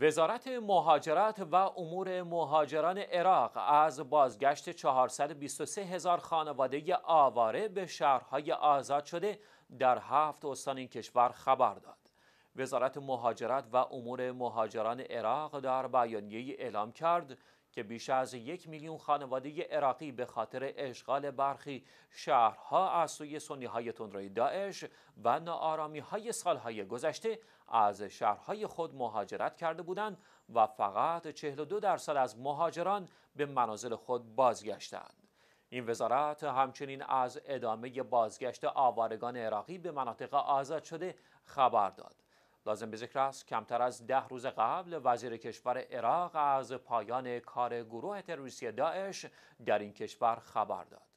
وزارت مهاجرت و امور مهاجران عراق از بازگشت 423 هزار خانواده آواره به شهرهای آزاد شده در هفت استان این کشور خبر داد. وزارت مهاجرت و امور مهاجران عراق در بیانیه اعلام کرد که بیش از یک میلیون خانواده عراقی به خاطر اشغال برخی شهرها از سوی سنی های تندروی داعش و نارامی های سالهای گذشته از شهرهای خود مهاجرت کرده بودند و فقط 42 درصد از مهاجران به منازل خود بازگشتند. این وزارت همچنین از ادامه بازگشت آوارگان عراقی به مناطق آزاد شده خبر داد. لازم به ذکر است کمتر از ده روز قبل وزیر کشور عراق از پایان کار گروه تروریستی داعش در این کشور خبر داد